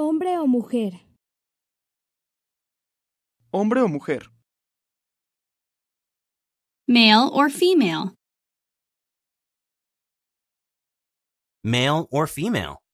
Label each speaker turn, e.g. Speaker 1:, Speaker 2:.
Speaker 1: Hombre o mujer.
Speaker 2: Hombre o mujer.
Speaker 1: Male or female.
Speaker 3: Male or female.